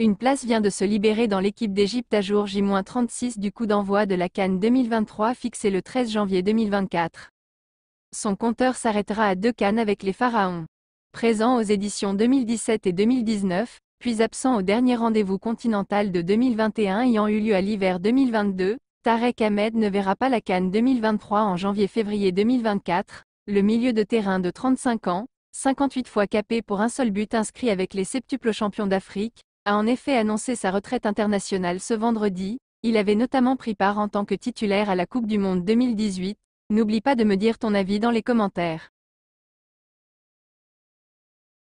Une place vient de se libérer dans l'équipe d'Égypte à jour J-36 du coup d'envoi de la Cannes 2023 fixé le 13 janvier 2024. Son compteur s'arrêtera à deux Cannes avec les Pharaons. Présent aux éditions 2017 et 2019, puis absent au dernier rendez-vous continental de 2021 ayant eu lieu à l'hiver 2022, Tarek Ahmed ne verra pas la Cannes 2023 en janvier-février 2024, le milieu de terrain de 35 ans, 58 fois capé pour un seul but inscrit avec les septuples champions d'Afrique, a en effet annoncé sa retraite internationale ce vendredi, il avait notamment pris part en tant que titulaire à la Coupe du Monde 2018, n'oublie pas de me dire ton avis dans les commentaires.